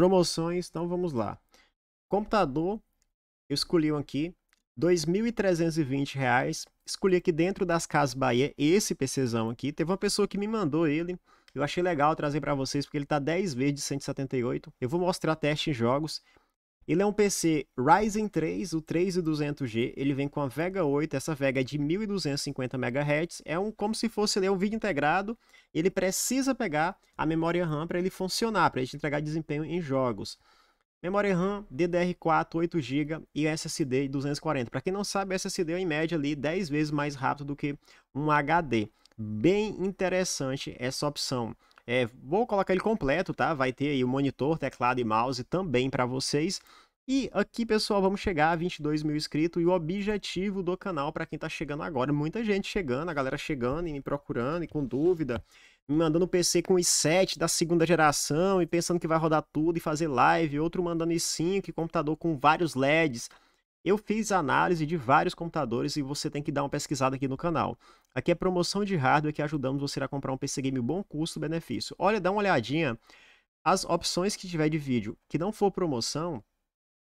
Promoções, então vamos lá. Computador, eu escolhi um aqui, R$ 2.320. Escolhi aqui dentro das Casas Bahia esse PCzão aqui. Teve uma pessoa que me mandou ele. Eu achei legal trazer para vocês porque ele tá 10 vezes de 178. Eu vou mostrar teste em jogos. Ele é um PC Ryzen 3, o 3200G, ele vem com a Vega 8, essa Vega é de 1250 MHz, é um como se fosse né, um vídeo integrado, ele precisa pegar a memória RAM para ele funcionar, para ele entregar desempenho em jogos. Memória RAM DDR4 8GB e SSD 240. Para quem não sabe, SSD é em média ali 10 vezes mais rápido do que um HD. Bem interessante essa opção. É, vou colocar ele completo, tá? Vai ter aí o monitor, teclado e mouse também para vocês. E aqui, pessoal, vamos chegar a 22 mil inscritos e o objetivo do canal para quem está chegando agora. Muita gente chegando, a galera chegando e me procurando e com dúvida, me mandando PC com i7 da segunda geração e pensando que vai rodar tudo e fazer live, outro mandando i5 e computador com vários LEDs. Eu fiz análise de vários computadores e você tem que dar uma pesquisada aqui no canal. Aqui é promoção de hardware que ajudamos você a comprar um PC game bom custo-benefício. Olha, dá uma olhadinha. As opções que tiver de vídeo que não for promoção,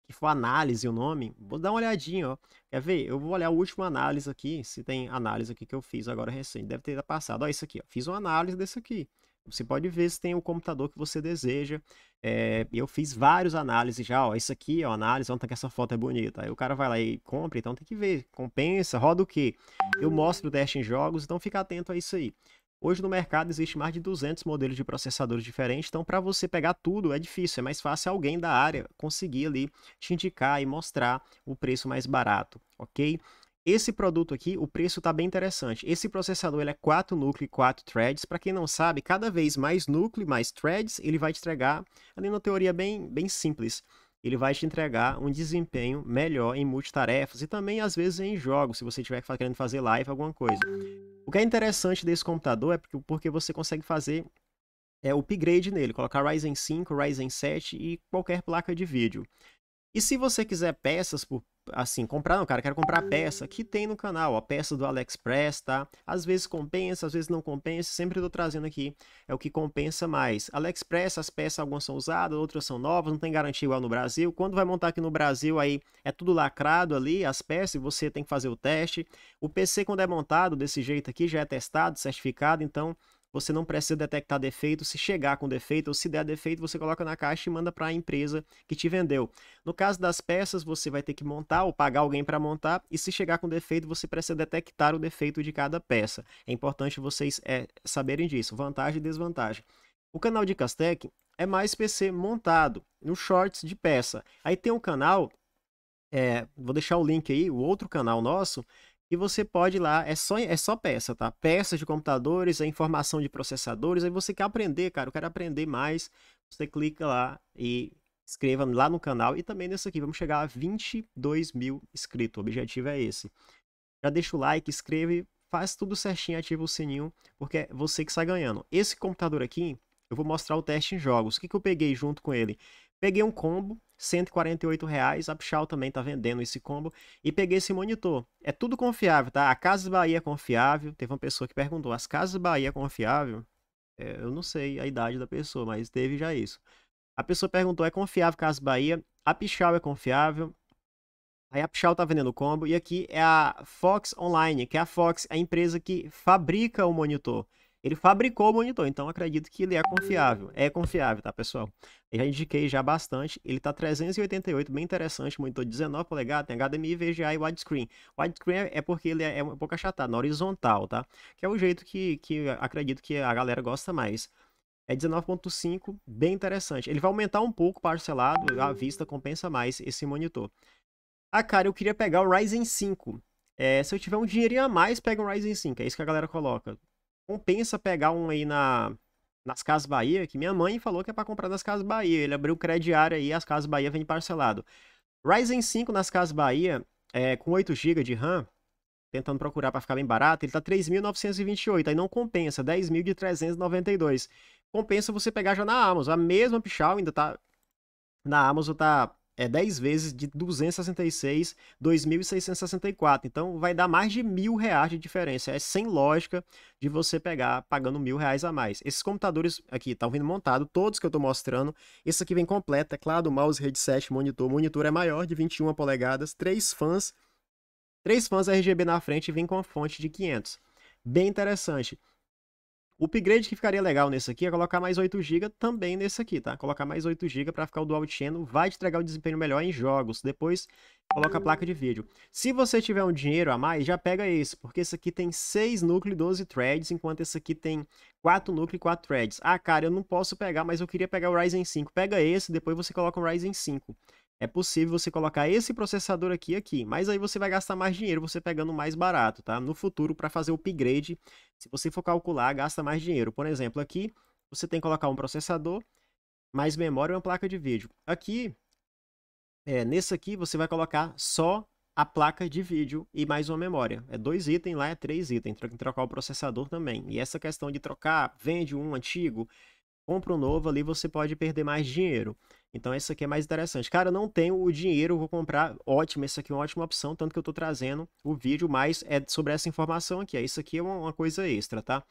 que for análise o nome, vou dar uma olhadinha, ó. Quer ver? Eu vou olhar a última análise aqui, se tem análise aqui que eu fiz agora recente. Deve ter passado, ó, isso aqui, ó. Fiz uma análise desse aqui. Você pode ver se tem o computador que você deseja. É, eu fiz vários análises já, ó. Isso aqui, ó, análise, ontem que essa foto é bonita. Aí o cara vai lá e compra, então tem que ver. Compensa, roda o quê? Eu mostro o teste em jogos, então fica atento a isso aí. Hoje no mercado existe mais de 200 modelos de processadores diferentes, então para você pegar tudo é difícil, é mais fácil alguém da área conseguir ali te indicar e mostrar o preço mais barato, ok? Esse produto aqui, o preço está bem interessante. Esse processador ele é 4 núcleo e 4 threads. Para quem não sabe, cada vez mais núcleo, mais threads, ele vai te entregar ali na teoria bem, bem simples ele vai te entregar um desempenho melhor em multitarefas e também às vezes em jogos, se você estiver querendo fazer live, alguma coisa. O que é interessante desse computador é porque você consegue fazer é, upgrade nele, colocar Ryzen 5, Ryzen 7 e qualquer placa de vídeo. E se você quiser peças por assim, comprar, não, cara, quero comprar a peça que tem no canal, a peça do AliExpress, tá? Às vezes compensa, às vezes não compensa, sempre tô trazendo aqui, é o que compensa mais. AliExpress, as peças algumas são usadas, outras são novas, não tem garantia igual no Brasil. Quando vai montar aqui no Brasil, aí é tudo lacrado ali, as peças, você tem que fazer o teste. O PC, quando é montado desse jeito aqui, já é testado, certificado, então você não precisa detectar defeito. Se chegar com defeito ou se der defeito, você coloca na caixa e manda para a empresa que te vendeu. No caso das peças, você vai ter que montar ou pagar alguém para montar. E se chegar com defeito, você precisa detectar o defeito de cada peça. É importante vocês é, saberem disso, vantagem e desvantagem. O canal de Castec é mais PC montado, no shorts de peça. Aí tem um canal, é, vou deixar o link aí, o outro canal nosso, e você pode ir lá, é só, é só peça, tá? Peças de computadores, é informação de processadores. Aí você quer aprender, cara, eu quero aprender mais. Você clica lá e inscreva lá no canal. E também nesse aqui, vamos chegar a 22 mil inscritos. O objetivo é esse. Já deixa o like, escreve, faz tudo certinho, ativa o sininho, porque é você que sai ganhando. Esse computador aqui, eu vou mostrar o teste em jogos. O que, que eu peguei junto com ele? Peguei um combo 148 reais. A Pichal também tá vendendo esse combo. E peguei esse monitor. É tudo confiável, tá? A Casa Bahia é confiável. Teve uma pessoa que perguntou, as Casas Bahia é confiável? É, eu não sei a idade da pessoa, mas teve já isso. A pessoa perguntou, é confiável Casa Bahia? A Pichal é confiável? Aí a Pichal tá vendendo o combo. E aqui é a Fox Online, que é a Fox, a empresa que fabrica o monitor. Ele fabricou o monitor, então acredito que ele é confiável. É confiável, tá, pessoal? Eu já indiquei já bastante. Ele tá 388, bem interessante. Monitor 19 polegadas, tem HDMI, VGA e widescreen. Widescreen é porque ele é, é um pouco achatado, na horizontal, tá? Que é o jeito que, que acredito que a galera gosta mais. É 19.5, bem interessante. Ele vai aumentar um pouco parcelado, A vista compensa mais esse monitor. Ah, cara, eu queria pegar o Ryzen 5. É, se eu tiver um dinheirinho a mais, pega um Ryzen 5, é isso que a galera coloca compensa pegar um aí na, nas Casas Bahia, que minha mãe falou que é para comprar nas Casas Bahia. Ele abriu crediário aí, as Casas Bahia vem parcelado. Ryzen 5 nas Casas Bahia, é, com 8 GB de RAM, tentando procurar para ficar bem barato, ele tá 3.928, aí não compensa, 10.000 de Compensa você pegar já na Amazon, a mesma pichal ainda tá na Amazon tá é 10 vezes de 266, 2.664. Então vai dar mais de mil reais de diferença. É sem lógica de você pegar pagando mil reais a mais. Esses computadores aqui estão tá vindo montado, todos que eu estou mostrando. Esse aqui vem completo, teclado, mouse, headset, monitor. O monitor é maior de 21 polegadas, três fãs, três fãs RGB na frente e vem com a fonte de 500. Bem interessante. O upgrade que ficaria legal nesse aqui é colocar mais 8GB também nesse aqui, tá? Colocar mais 8GB para ficar o dual channel, vai te entregar um desempenho melhor em jogos. Depois, coloca a placa de vídeo. Se você tiver um dinheiro a mais, já pega esse, porque esse aqui tem 6 núcleos e 12 threads, enquanto esse aqui tem 4 núcleos e 4 threads. Ah, cara, eu não posso pegar, mas eu queria pegar o Ryzen 5. Pega esse, depois você coloca o Ryzen 5 é possível você colocar esse processador aqui aqui, mas aí você vai gastar mais dinheiro você pegando mais barato, tá? No futuro, para fazer o upgrade, se você for calcular, gasta mais dinheiro. Por exemplo, aqui você tem que colocar um processador, mais memória e uma placa de vídeo. Aqui, é, nesse aqui, você vai colocar só a placa de vídeo e mais uma memória. É dois itens, lá é três itens, tem que trocar o processador também. E essa questão de trocar, vende um antigo, compra um novo ali, você pode perder mais dinheiro. Então essa aqui é mais interessante. Cara, não tenho o dinheiro, vou comprar. Ótimo, essa aqui é uma ótima opção, tanto que eu estou trazendo o vídeo, mas é sobre essa informação aqui. Isso aqui é uma coisa extra, tá?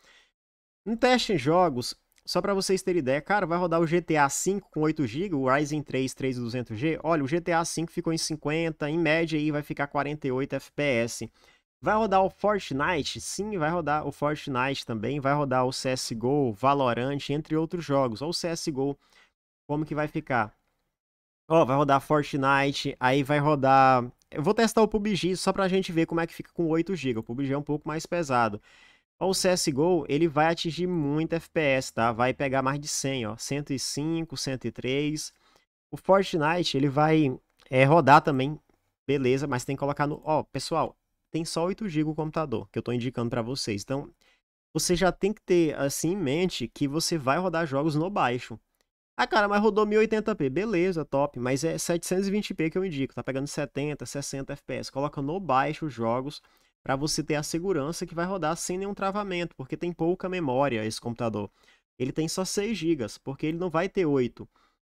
Um teste em jogos, só para vocês terem ideia, cara, vai rodar o GTA V com 8GB, o Ryzen 3 3200G. Olha, o GTA V ficou em 50, em média aí vai ficar 48 FPS. Vai rodar o Fortnite? Sim, vai rodar o Fortnite também, vai rodar o CSGO, Valorant, entre outros jogos. Ou o CSGO, como que vai ficar? Ó, vai rodar Fortnite, aí vai rodar... Eu vou testar o PUBG só pra gente ver como é que fica com 8GB, o PUBG é um pouco mais pesado. Ó, o CSGO, ele vai atingir muito FPS, tá? Vai pegar mais de 100, ó, 105, 103... O Fortnite, ele vai é, rodar também, beleza, mas tem que colocar no... Ó, pessoal, tem só 8 GB o computador, que eu estou indicando para vocês. Então, você já tem que ter assim em mente que você vai rodar jogos no baixo. Ah, cara, mas rodou 1080p. Beleza, top. Mas é 720p que eu indico. Tá pegando 70, 60 FPS. Coloca no baixo os jogos para você ter a segurança que vai rodar sem nenhum travamento, porque tem pouca memória esse computador. Ele tem só 6 GB, porque ele não vai ter 8.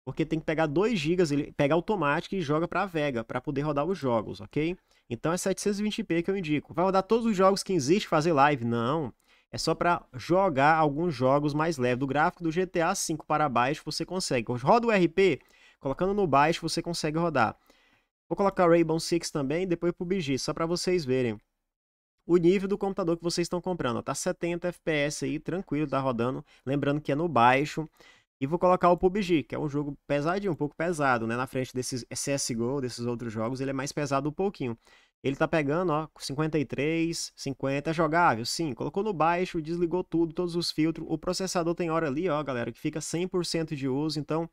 Porque tem que pegar 2 GB, ele pega automático e joga para Vega para poder rodar os jogos, ok? Então é 720p que eu indico. Vai rodar todos os jogos que existe fazer live? Não. É só para jogar alguns jogos mais leves. Do gráfico do GTA 5 para baixo você consegue. Roda o RP, colocando no baixo você consegue rodar. Vou colocar Rainbow Six também, depois PUBG, só para vocês verem o nível do computador que vocês estão comprando. Está tá 70 FPS aí, tranquilo, tá rodando. Lembrando que é no baixo. E vou colocar o PUBG, que é um jogo pesadinho, um pouco pesado, né? Na frente desses CSGO, desses outros jogos, ele é mais pesado um pouquinho. Ele tá pegando, ó, 53, 50, é jogável, sim. Colocou no baixo, desligou tudo, todos os filtros. O processador tem hora ali, ó, galera, que fica 100% de uso, então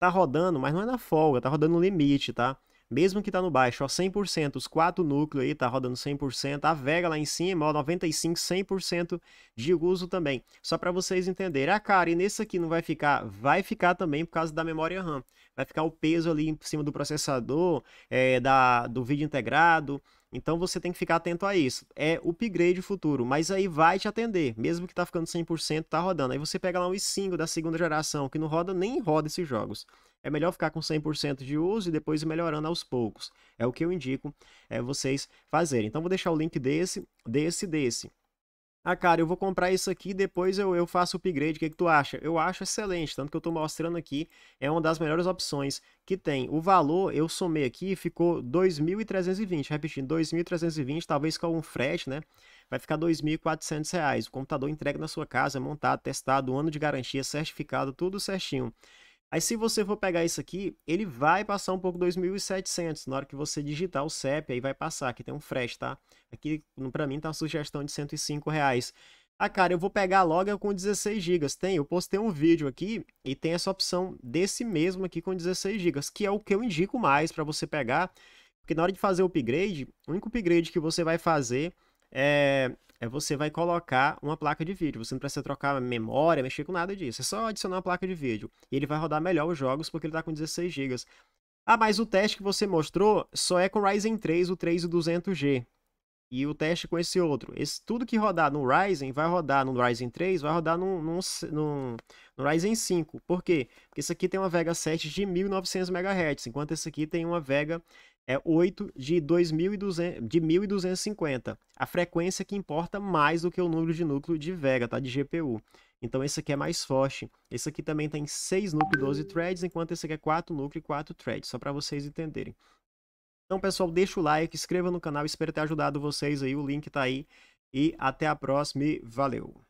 tá rodando, mas não é na folga, tá rodando no limite, tá? mesmo que tá no baixo, ó, 100%, os quatro núcleos aí tá rodando 100%, a Vega lá em cima, ó, 95, 100% de uso também. Só para vocês entenderem. Ah, cara, e nesse aqui não vai ficar? Vai ficar também por causa da memória RAM. Vai ficar o peso ali em cima do processador, é, da, do vídeo integrado, então você tem que ficar atento a isso. É upgrade futuro, mas aí vai te atender, mesmo que tá ficando 100%, tá rodando. Aí você pega lá um i5 da segunda geração, que não roda nem roda esses jogos é melhor ficar com 100% de uso e depois ir melhorando aos poucos. É o que eu indico é, vocês fazerem. Então, vou deixar o link desse, desse, desse. Ah, cara, eu vou comprar isso aqui depois eu, eu faço o upgrade, o que, que tu acha? Eu acho excelente, tanto que eu estou mostrando aqui, é uma das melhores opções que tem. O valor, eu somei aqui, ficou 2.320, repetindo, 2.320, talvez com um frete, né? Vai ficar 2.400 reais. O computador entregue na sua casa, é montado, testado, ano de garantia, certificado, tudo certinho. Aí se você for pegar isso aqui, ele vai passar um pouco 2.700, na hora que você digitar o CEP, aí vai passar, aqui tem um frete, tá? Aqui, para mim, tá uma sugestão de 105 reais. Ah, cara, eu vou pegar logo é com 16 GB. Tem, eu postei um vídeo aqui e tem essa opção desse mesmo aqui com 16 GB, que é o que eu indico mais para você pegar, porque na hora de fazer o upgrade, o único upgrade que você vai fazer é, é, você vai colocar uma placa de vídeo. Você não precisa trocar memória, mexer com nada disso. É só adicionar uma placa de vídeo. E ele vai rodar melhor os jogos porque ele está com 16 GB. Ah, mas o teste que você mostrou só é com o Ryzen 3, o e 200 g E o teste com esse outro. Esse, tudo que rodar no Ryzen vai rodar no Ryzen 3, vai rodar no, no, no, no Ryzen 5. Por quê? Porque esse aqui tem uma Vega 7 de 1900 MHz, enquanto esse aqui tem uma Vega é 8 de, 2200, de 1250. A frequência que importa mais do que o número de núcleo de Vega, tá? De GPU. Então esse aqui é mais forte. Esse aqui também tem 6 núcleos, 12 threads, enquanto esse aqui é 4 núcleos e 4 threads, só para vocês entenderem. Então, pessoal, deixa o like, inscreva no canal, espero ter ajudado vocês aí, o link tá aí. E até a próxima e valeu!